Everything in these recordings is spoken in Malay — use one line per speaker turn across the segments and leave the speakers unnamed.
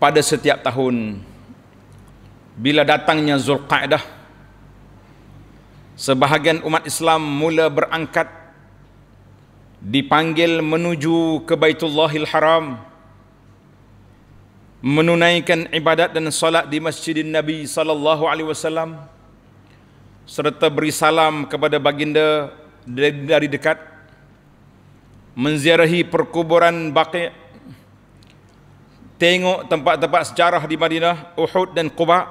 pada setiap tahun bila datangnya Zulqaidah sebahagian umat Islam mula berangkat dipanggil menuju ke Baitullahil Haram menunaikan ibadat dan solat di masjidin Nabi sallallahu alaihi wasallam serta beri salam kepada baginda dari dekat menziarahi perkuburan Baqi' tengok tempat-tempat sejarah di Madinah, Uhud dan Quba.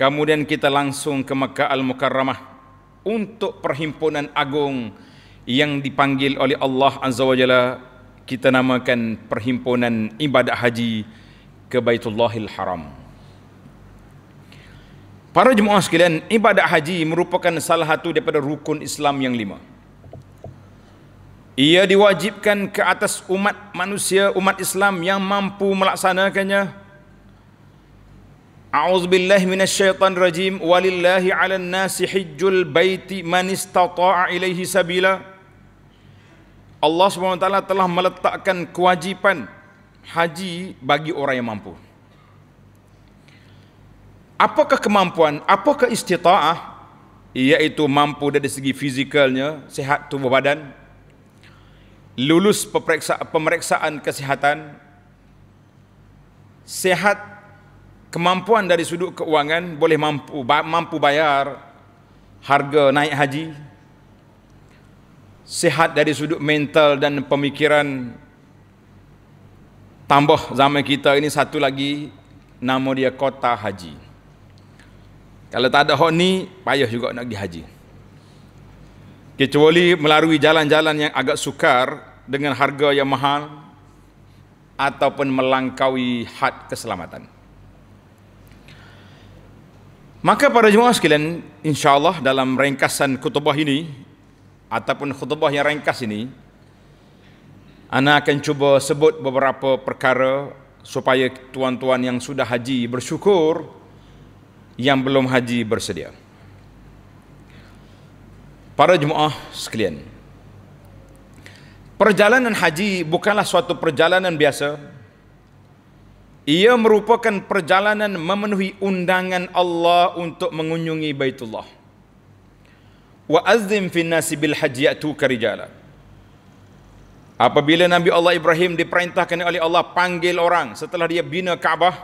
Kemudian kita langsung ke Mekah Al-Mukarramah untuk perhimpunan agung yang dipanggil oleh Allah Azza wa Jalla kita namakan perhimpunan ibadat haji ke Baitullahil Haram. Para jemaah sekalian, ibadat haji merupakan salah satu daripada rukun Islam yang lima. Ia diwajibkan ke atas umat manusia, umat Islam yang mampu melaksanakannya. A'udzu billahi minasyaitonir rajim. Walillahi 'alan nasi hajjul baiti man istata'a ilaihi sabila. Allah SWT telah meletakkan kewajipan haji bagi orang yang mampu. Apakah kemampuan? Apakah istita'ah? Iaitu mampu dari segi fizikalnya, sehat tubuh badan, lulus pemeriksaan kesihatan, sehat kemampuan dari sudut keuangan boleh mampu mampu bayar harga naik haji sehat dari sudut mental dan pemikiran tambah zaman kita ini satu lagi nama dia kota haji kalau tak ada hok ni payah juga nak pergi haji kecuali melalui jalan-jalan yang agak sukar dengan harga yang mahal ataupun melangkaui had keselamatan. Maka para jemaah sekalian, insyaAllah dalam ringkasan khutbah ini ataupun khutbah yang ringkas ini, Ana akan cuba sebut beberapa perkara supaya tuan-tuan yang sudah haji bersyukur, yang belum haji bersedia. Para jemaah sekalian. Perjalanan haji bukanlah suatu perjalanan biasa. Ia merupakan perjalanan memenuhi undangan Allah untuk mengunjungi Baitullah. Wa azzim fi nasi bil haji atu karijala. Apabila Nabi Allah Ibrahim diperintahkan oleh Allah panggil orang setelah dia bina Kaabah.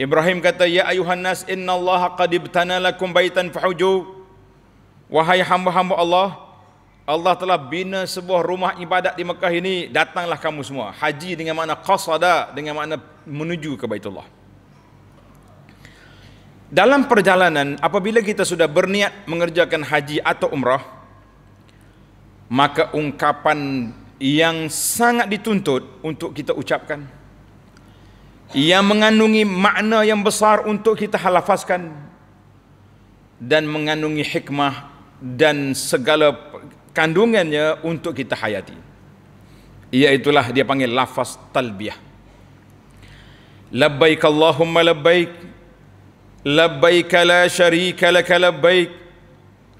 Ibrahim kata ya ayuhan nas innallaha qad ibtana lakum baitan fahujuu Wahai hamba-hamba Allah, Allah telah bina sebuah rumah ibadat di Mekah ini, datanglah kamu semua. Haji dengan makna qasada, dengan makna menuju ke Baitullah. Dalam perjalanan, apabila kita sudah berniat mengerjakan haji atau umrah, maka ungkapan yang sangat dituntut untuk kita ucapkan, yang mengandungi makna yang besar untuk kita halafaskan, dan mengandungi hikmah dan segala kandungannya untuk kita hayati. Iaitulah dia panggil lafaz talbiyah. Labbaik Allahumma labbaik. Labbaik la syarika laka labbaik.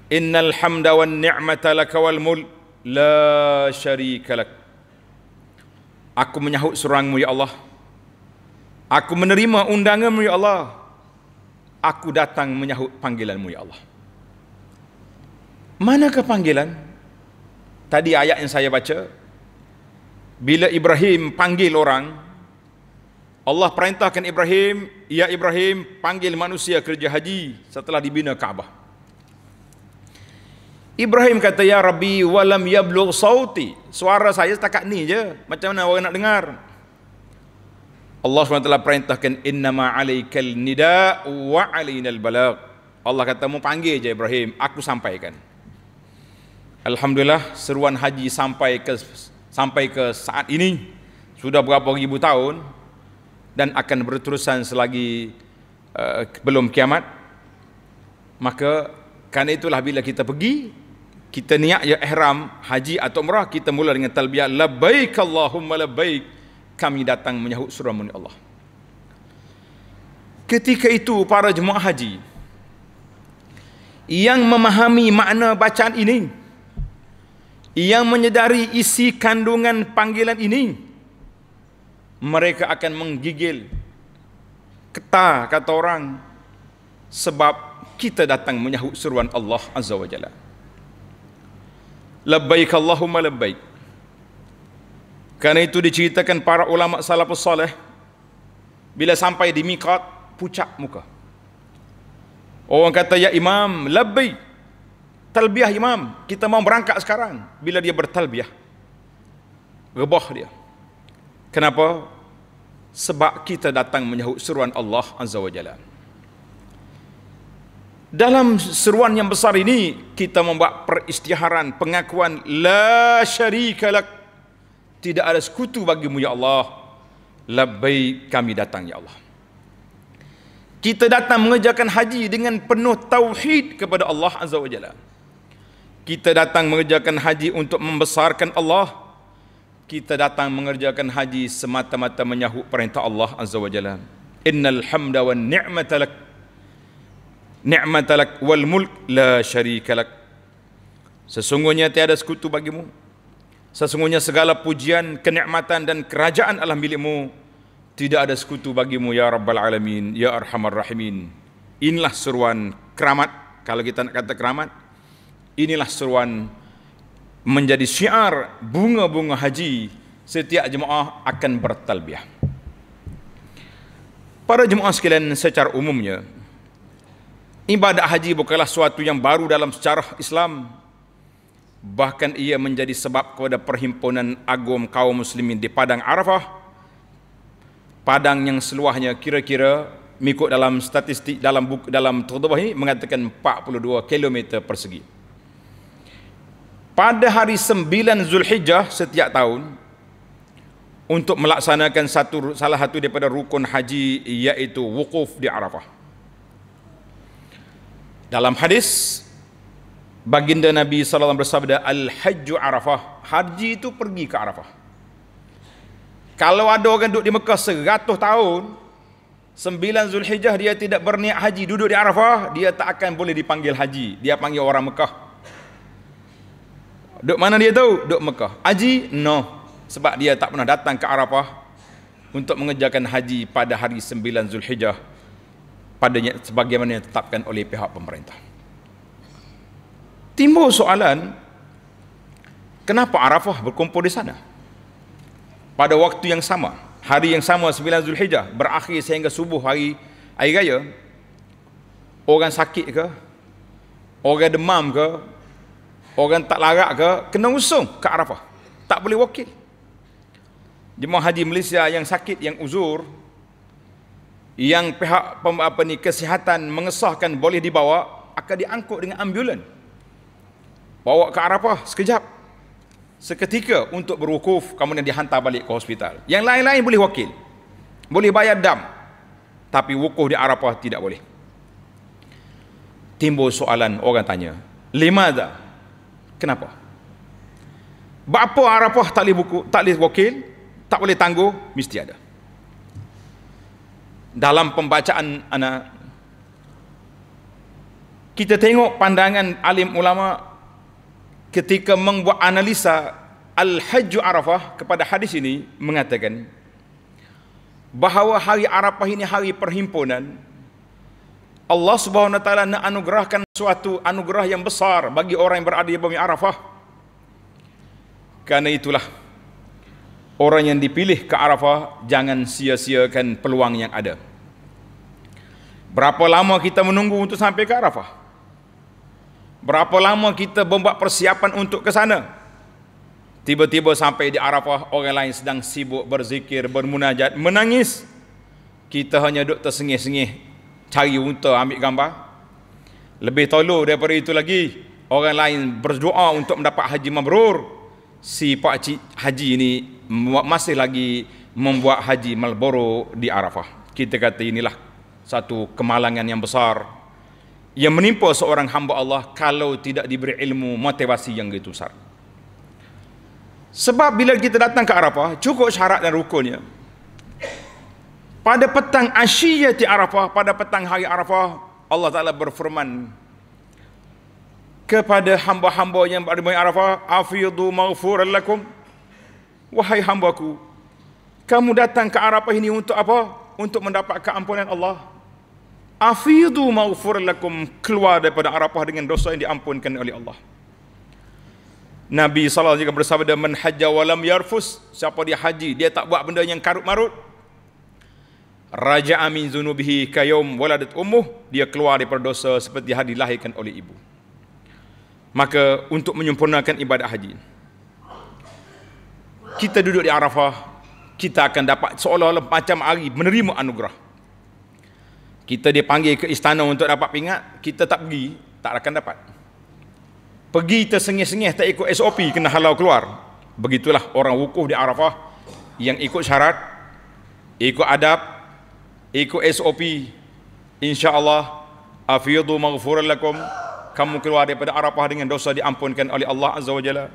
Innal hamda wan ni'mata laka wal mul. La syarika laka. Aku menyahut serangmu ya Allah. Aku menerima undanganmu ya Allah. Aku datang menyahut panggilanmu ya Allah. Manakah panggilan? Tadi ayat yang saya baca bila Ibrahim panggil orang Allah perintahkan Ibrahim, ya Ibrahim panggil manusia kerja haji setelah dibina Kaabah. Ibrahim kata ya Rabbi walam yablugh sauti. Suara saya setakat ni je. Macam mana orang nak dengar? Allah SWT perintahkan innama alaikal nida wa alainal balagh. Allah kata mu panggil je Ibrahim, aku sampaikan. Alhamdulillah seruan haji sampai ke sampai ke saat ini sudah berapa ribu tahun dan akan berterusan selagi uh, belum kiamat. Maka karena itulah bila kita pergi kita niat ya ihram haji atau umrah kita mula dengan talbiyah labbaik Allahumma labbaik kami datang menyahut surah muni Allah. Ketika itu para jemaah haji yang memahami makna bacaan ini yang menyedari isi kandungan panggilan ini mereka akan menggigil kata kata orang sebab kita datang menyahut seruan Allah Azza wa Jalla labbaik Allahumma labbaik Karena itu diceritakan para ulama salafus salih bila sampai di mikat pucat muka orang kata ya imam labbaik Talbiah imam Kita mau berangkat sekarang Bila dia bertalbiah Rebah dia Kenapa? Sebab kita datang menyahut seruan Allah Azza wa Jalla Dalam seruan yang besar ini Kita membuat peristiharan Pengakuan La syarika lak Tidak ada sekutu bagimu ya Allah Labai kami datang ya Allah Kita datang mengejarkan haji Dengan penuh tauhid kepada Allah Azza wa Jalla kita datang mengerjakan haji untuk membesarkan Allah kita datang mengerjakan haji semata-mata menyahut perintah Allah Azza wa Jalla. Innal hamda wan ni'mata lak. Ni'mata lak wal mulk la syarika lak. Sesungguhnya tiada sekutu bagimu. Sesungguhnya segala pujian, kenikmatan dan kerajaan Allah milikmu. Tidak ada sekutu bagimu ya Rabbal Alamin, ya Arhamar Rahimin. Inilah seruan keramat. Kalau kita nak kata keramat, inilah seruan menjadi syiar bunga-bunga haji setiap jemaah akan bertalbiah. Para jemaah sekalian secara umumnya, ibadat haji bukanlah suatu yang baru dalam sejarah Islam. Bahkan ia menjadi sebab kepada perhimpunan agung kaum muslimin di Padang Arafah. Padang yang seluahnya kira-kira mengikut dalam statistik dalam buku, dalam terdebah ini mengatakan 42 km persegi pada hari 9 Zulhijjah setiap tahun untuk melaksanakan satu salah satu daripada rukun haji iaitu wukuf di Arafah. Dalam hadis baginda Nabi sallallahu alaihi wasallam bersabda al-hajju Arafah, haji itu pergi ke Arafah. Kalau ada orang duduk di Mekah 100 tahun, sembilan Zulhijjah dia tidak berniat haji duduk di Arafah, dia tak akan boleh dipanggil haji. Dia panggil orang Mekah. Duk mana dia tahu? Duk Mekah. Haji? No. Sebab dia tak pernah datang ke Arafah untuk mengerjakan haji pada hari 9 Zulhijjah padanya sebagaimana yang ditetapkan oleh pihak pemerintah. Timbul soalan, kenapa Arafah berkumpul di sana? Pada waktu yang sama, hari yang sama 9 Zulhijjah berakhir sehingga subuh hari air raya, orang sakit ke? Orang demam ke? orang tak larat ke kena usung ke Arafah tak boleh wakil jemaah haji Malaysia yang sakit yang uzur yang pihak apa ni kesihatan mengesahkan boleh dibawa akan diangkut dengan ambulan bawa ke Arafah sekejap seketika untuk berwukuf kemudian dihantar balik ke hospital yang lain-lain boleh wakil boleh bayar dam tapi wukuf di Arafah tidak boleh timbul soalan orang tanya lima dah. Kenapa? Bapa Arafah tak boleh buku, tak boleh wakil, tak boleh tangguh, mesti ada. Dalam pembacaan anak kita tengok pandangan alim ulama ketika membuat analisa Al-Hajj Arafah kepada hadis ini mengatakan bahawa hari Arafah ini hari perhimpunan Allah Subhanahu Wa Taala nak anugerahkan suatu anugerah yang besar bagi orang yang berada di bumi Arafah. Karena itulah orang yang dipilih ke Arafah jangan sia-siakan peluang yang ada. Berapa lama kita menunggu untuk sampai ke Arafah? Berapa lama kita membuat persiapan untuk ke sana? Tiba-tiba sampai di Arafah, orang lain sedang sibuk berzikir, bermunajat, menangis. Kita hanya duduk tersengih-sengih cari unta ambil gambar lebih tolol daripada itu lagi orang lain berdoa untuk mendapat haji mabrur si pak cik haji ini masih lagi membuat haji malboro di Arafah kita kata inilah satu kemalangan yang besar yang menimpa seorang hamba Allah kalau tidak diberi ilmu motivasi yang begitu besar sebab bila kita datang ke Arafah cukup syarat dan rukunnya pada petang asyiyati arafah pada petang hari arafah Allah Ta'ala berfirman kepada hamba-hamba yang berada di Arafah afidhu maghfur lakum wahai ku, kamu datang ke Arafah ini untuk apa untuk mendapat keampunan Allah afidhu maghfur lakum keluar daripada Arafah dengan dosa yang diampunkan oleh Allah Nabi SAW bersabda man hajja walam yarfus siapa dia haji dia tak buat benda yang karut marut Raja Amin Zunubihi Kayum Waladat umuh Dia keluar daripada dosa seperti hari lahirkan oleh ibu Maka untuk menyempurnakan ibadat haji Kita duduk di Arafah Kita akan dapat seolah-olah macam hari menerima anugerah Kita dipanggil ke istana untuk dapat pingat Kita tak pergi, tak akan dapat Pergi tersengih-sengih tak ikut SOP kena halau keluar Begitulah orang wukuf di Arafah Yang ikut syarat Ikut adab ikut SOP insyaallah afidu maghfuran lakum kamu keluar daripada Arafah dengan dosa diampunkan oleh Allah azza wajalla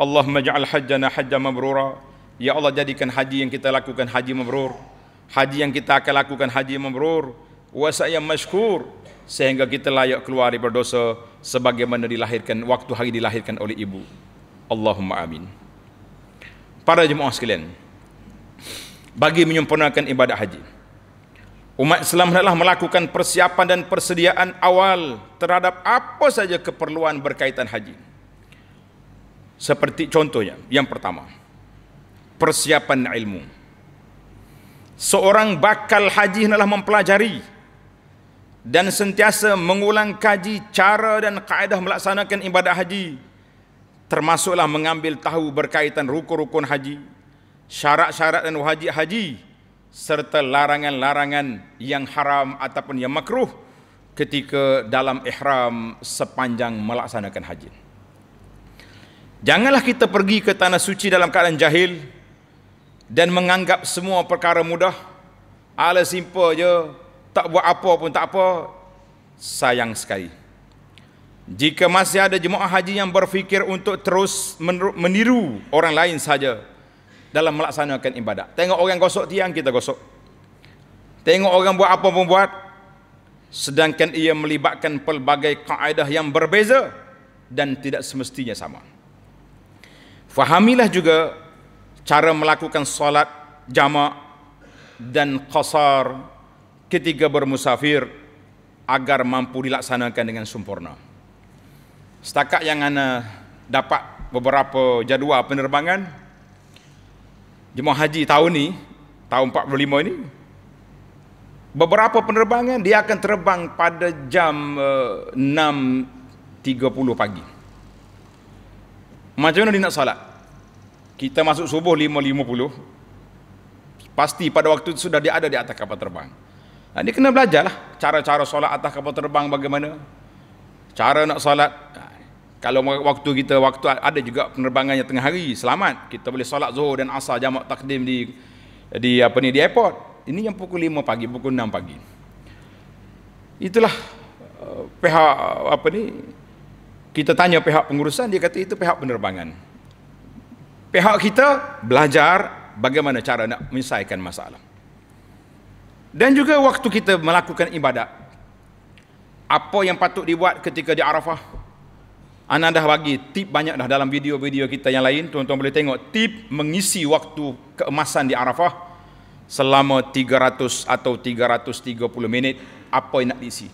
Allahumma ja'al hajjana hajjan mabrura ya Allah jadikan haji yang kita lakukan haji mabrur haji yang kita akan lakukan haji mabrur wa saya masykur sehingga kita layak keluar daripada dosa sebagaimana dilahirkan waktu hari dilahirkan oleh ibu Allahumma amin para jemaah sekalian bagi menyempurnakan ibadat haji Umat Islam hendaklah melakukan persiapan dan persediaan awal terhadap apa saja keperluan berkaitan haji. Seperti contohnya, yang pertama, persiapan ilmu. Seorang bakal haji hendaklah mempelajari dan sentiasa mengulang kaji cara dan kaedah melaksanakan ibadah haji termasuklah mengambil tahu berkaitan rukun-rukun haji, syarat-syarat dan wajib haji. haji serta larangan-larangan yang haram ataupun yang makruh ketika dalam ihram sepanjang melaksanakan haji. Janganlah kita pergi ke tanah suci dalam keadaan jahil dan menganggap semua perkara mudah. Ala simple je, tak buat apa pun tak apa. Sayang sekali. Jika masih ada jemaah haji yang berfikir untuk terus meniru orang lain saja dalam melaksanakan ibadat. Tengok orang gosok tiang, kita gosok. Tengok orang buat apa pun buat. Sedangkan ia melibatkan pelbagai kaedah yang berbeza dan tidak semestinya sama. Fahamilah juga cara melakukan solat jamak dan qasar ketika bermusafir agar mampu dilaksanakan dengan sempurna. Setakat yang ana dapat beberapa jadual penerbangan, jemaah haji tahun ni tahun 45 ini, beberapa penerbangan dia akan terbang pada jam eh, uh, 6.30 pagi macam mana dia nak salat kita masuk subuh 5.50 pasti pada waktu itu sudah dia ada di atas kapal terbang dan dia kena belajar lah cara-cara solat atas kapal terbang bagaimana cara nak salat. nah, kalau waktu kita waktu ada juga penerbangan yang tengah hari selamat kita boleh solat zuhur dan asar jamak takdim di di apa ni di airport ini yang pukul 5 pagi pukul 6 pagi itulah uh, pihak uh, apa ni kita tanya pihak pengurusan dia kata itu pihak penerbangan pihak kita belajar bagaimana cara nak menyelesaikan masalah dan juga waktu kita melakukan ibadat apa yang patut dibuat ketika di Arafah Ana dah bagi tip banyak dah dalam video-video kita yang lain. Tuan-tuan boleh tengok tip mengisi waktu keemasan di Arafah selama 300 atau 330 minit apa yang nak diisi.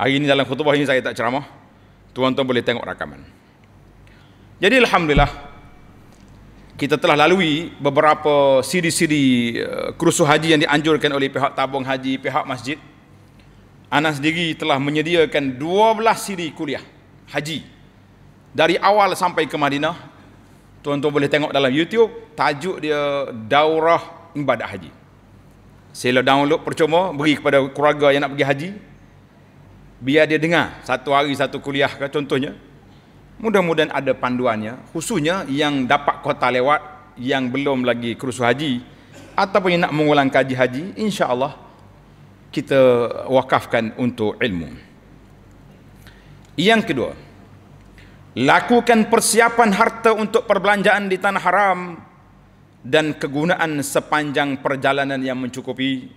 Hari ini dalam khutbah ini saya tak ceramah. Tuan-tuan boleh tengok rakaman. Jadi alhamdulillah kita telah lalui beberapa siri-siri eh, kerusuh haji yang dianjurkan oleh pihak tabung haji, pihak masjid. Anas sendiri telah menyediakan 12 siri kuliah haji dari awal sampai ke Madinah tuan-tuan boleh tengok dalam YouTube tajuk dia daurah ibadat haji sila download percuma beri kepada keluarga yang nak pergi haji biar dia dengar satu hari satu kuliah ke contohnya mudah-mudahan ada panduannya khususnya yang dapat kota lewat yang belum lagi kerusuh haji ataupun yang nak mengulang kaji haji insya Allah kita wakafkan untuk ilmu. Yang kedua, lakukan persiapan harta untuk perbelanjaan di tanah haram dan kegunaan sepanjang perjalanan yang mencukupi.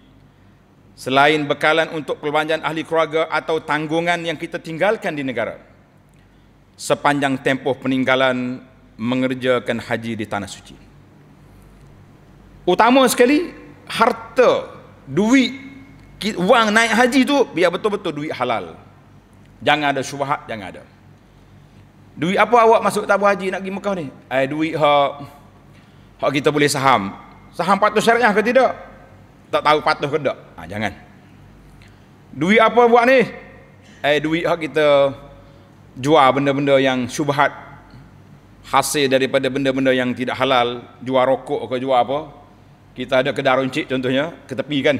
Selain bekalan untuk perbelanjaan ahli keluarga atau tanggungan yang kita tinggalkan di negara. Sepanjang tempoh peninggalan mengerjakan haji di tanah suci. Utama sekali, harta, duit, wang naik haji tu biar betul-betul duit halal. Jangan ada syubhat, jangan ada. Duit apa awak masuk tabung haji nak pergi Mekah ni? Eh, duit ha hak kita boleh saham. Saham patuh syariah ke tidak? Tak tahu patuh ke tidak? Ha, jangan. Duit apa buat ni? Eh, duit ha kita jual benda-benda yang syubhat hasil daripada benda-benda yang tidak halal jual rokok ke jual apa kita ada kedai runcit contohnya ke tepi kan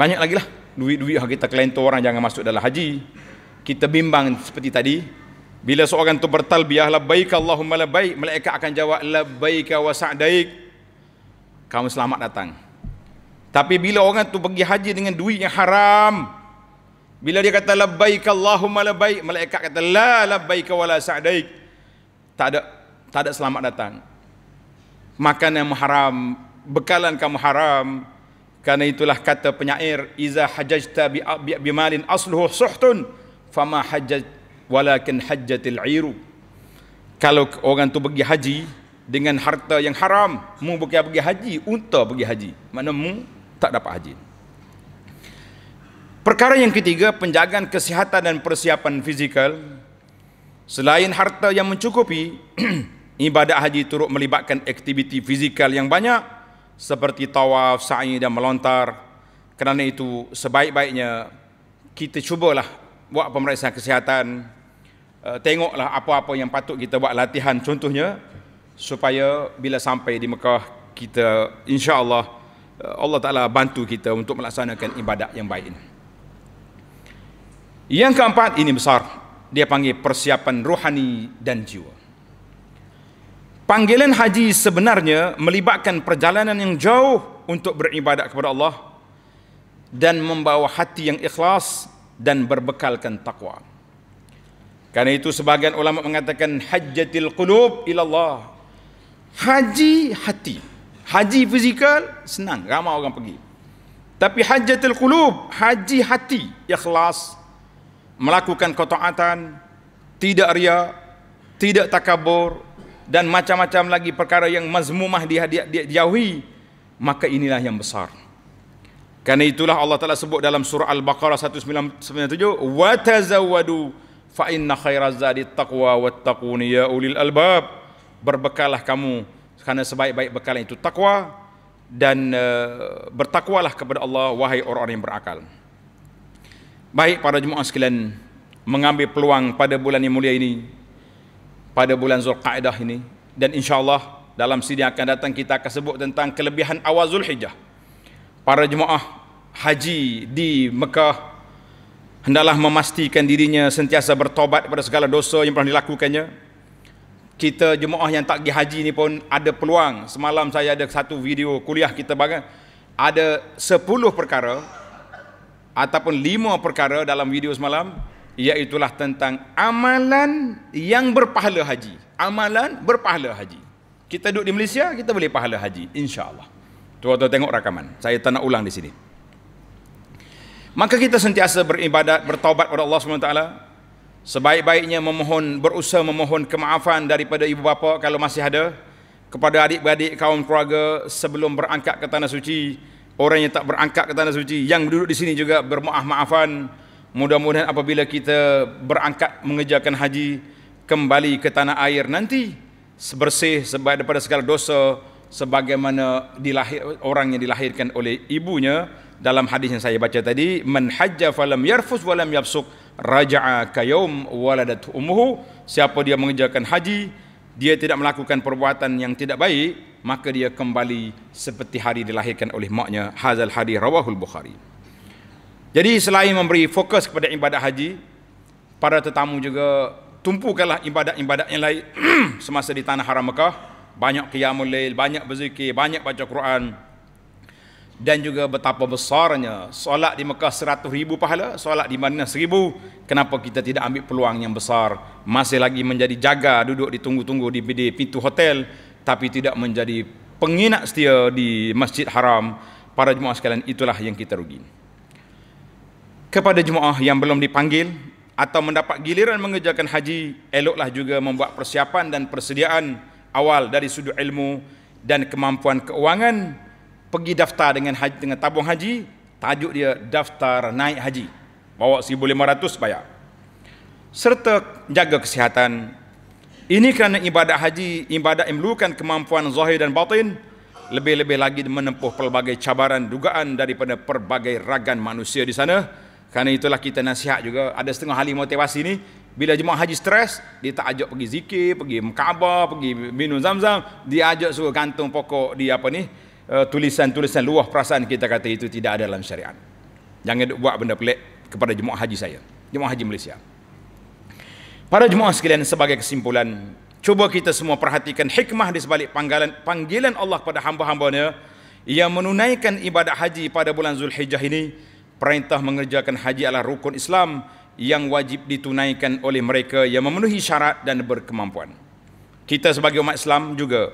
banyak lagi lah duit-duit yang kita kelentor orang jangan masuk dalam haji kita bimbang seperti tadi bila seorang tu bertalbiyah baik Allahumma labbaik malaikat akan jawab labbaik wa sa'daik kamu selamat datang tapi bila orang tu pergi haji dengan duit yang haram bila dia kata labbaik Allahumma labbaik malaikat kata la labbaik wa la sa'daik tak ada tak ada selamat datang makanan yang haram bekalan kamu haram karena itulah kata penyair iza hajajta bi bi malin asluhu suhtun fama hajjat walakin hajjatil iru kalau orang tu pergi haji dengan harta yang haram mu bukan pergi haji unta pergi haji makna mu tak dapat haji perkara yang ketiga penjagaan kesihatan dan persiapan fizikal selain harta yang mencukupi ibadat haji turut melibatkan aktiviti fizikal yang banyak seperti tawaf, sa'i dan melontar kerana itu sebaik-baiknya kita cubalah buat pemeriksaan kesihatan eh, tengoklah apa-apa yang patut kita buat latihan contohnya supaya bila sampai di Mekah kita insya-Allah eh, Allah Taala bantu kita untuk melaksanakan ibadat yang baik ini. Yang keempat ini besar. Dia panggil persiapan rohani dan jiwa. Panggilan haji sebenarnya melibatkan perjalanan yang jauh untuk beribadat kepada Allah dan membawa hati yang ikhlas dan berbekalkan takwa. Karena itu sebagian ulama mengatakan hajjatil qulub ila Allah. Haji hati. Haji fizikal senang ramai orang pergi. Tapi hajjatil qulub, haji hati, ikhlas melakukan ketaatan, tidak ria, tidak takabur dan macam-macam lagi perkara yang mazmumah dijauhi maka inilah yang besar. Karena itulah Allah Taala sebut dalam surah Al-Baqarah 197, "Wa tazawwadu fa inna khairaz zadi taqwa wattaquni ya ulil albab." Berbekallah kamu karena sebaik-baik bekalan itu takwa dan uh, bertakwalah kepada Allah wahai orang-orang yang berakal. Baik para jemaah sekalian, mengambil peluang pada bulan yang mulia ini pada bulan Zulkaidah ini dan insya Allah dalam sidang akan datang kita akan sebut tentang kelebihan awal Zulhijjah para jemaah haji di Mekah hendalah memastikan dirinya sentiasa bertobat pada segala dosa yang pernah dilakukannya. Kita jemaah yang tak pergi haji ni pun ada peluang. Semalam saya ada satu video kuliah kita bagai. Ada 10 perkara ataupun 5 perkara dalam video semalam iaitulah tentang amalan yang berpahala haji. Amalan berpahala haji. Kita duduk di Malaysia, kita boleh pahala haji. InsyaAllah. Tuan-tuan tengok rakaman. Saya tak nak ulang di sini. Maka kita sentiasa beribadat, bertaubat kepada Allah SWT. Sebaik-baiknya memohon, berusaha memohon kemaafan daripada ibu bapa kalau masih ada. Kepada adik-beradik kaum keluarga sebelum berangkat ke Tanah Suci. Orang yang tak berangkat ke Tanah Suci. Yang duduk di sini juga bermuah maafan. Mudah-mudahan apabila kita berangkat mengejarkan haji. Kembali ke tanah air nanti. sebersih sebaik daripada segala dosa sebagaimana dilahir, orang yang dilahirkan oleh ibunya dalam hadis yang saya baca tadi man hajja falam yarfus walam yabsuk raja'a kayum waladat umuhu siapa dia mengerjakan haji dia tidak melakukan perbuatan yang tidak baik maka dia kembali seperti hari dilahirkan oleh maknya hazal hadis rawahul bukhari jadi selain memberi fokus kepada ibadat haji para tetamu juga tumpukanlah ibadat-ibadat yang lain semasa di tanah haram Mekah banyak qiyamul lail, banyak berzikir, banyak baca Quran dan juga betapa besarnya solat di Mekah seratus ribu pahala solat di Madinah seribu. kenapa kita tidak ambil peluang yang besar masih lagi menjadi jaga duduk ditunggu-tunggu di, di pintu hotel tapi tidak menjadi penginap setia di Masjid Haram para jemaah sekalian itulah yang kita rugi kepada jemaah yang belum dipanggil atau mendapat giliran mengerjakan haji eloklah juga membuat persiapan dan persediaan awal dari sudut ilmu dan kemampuan keuangan pergi daftar dengan haji, dengan tabung haji tajuk dia daftar naik haji bawa 1500 bayar serta jaga kesihatan ini kerana ibadat haji ibadat yang memerlukan kemampuan zahir dan batin lebih-lebih lagi menempuh pelbagai cabaran dugaan daripada pelbagai ragan manusia di sana kerana itulah kita nasihat juga ada setengah ahli motivasi ni bila jemaah haji stres, dia tak ajak pergi zikir, pergi mekabar, pergi minum zam-zam. Dia ajak suruh gantung pokok di apa ni, eh, tulisan-tulisan luah perasaan kita kata itu tidak ada dalam syariat. Jangan buat benda pelik kepada jemaah haji saya. Jemaah haji Malaysia. Para jemaah sekalian sebagai kesimpulan, cuba kita semua perhatikan hikmah di sebalik panggilan, panggilan Allah pada hamba-hambanya yang menunaikan ibadat haji pada bulan Zulhijjah ini. Perintah mengerjakan haji adalah rukun Islam yang wajib ditunaikan oleh mereka yang memenuhi syarat dan berkemampuan. Kita sebagai umat Islam juga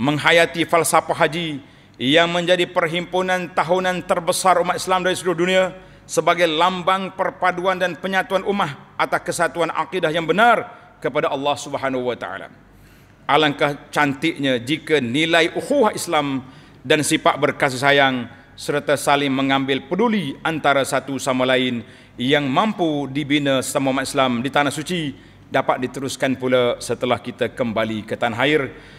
menghayati falsafah haji yang menjadi perhimpunan tahunan terbesar umat Islam dari seluruh dunia sebagai lambang perpaduan dan penyatuan umat atas kesatuan akidah yang benar kepada Allah Subhanahu wa taala. Alangkah cantiknya jika nilai ukhuwah Islam dan sifat berkasih sayang serta saling mengambil peduli antara satu sama lain yang mampu dibina sama umat Islam di tanah suci dapat diteruskan pula setelah kita kembali ke tanah air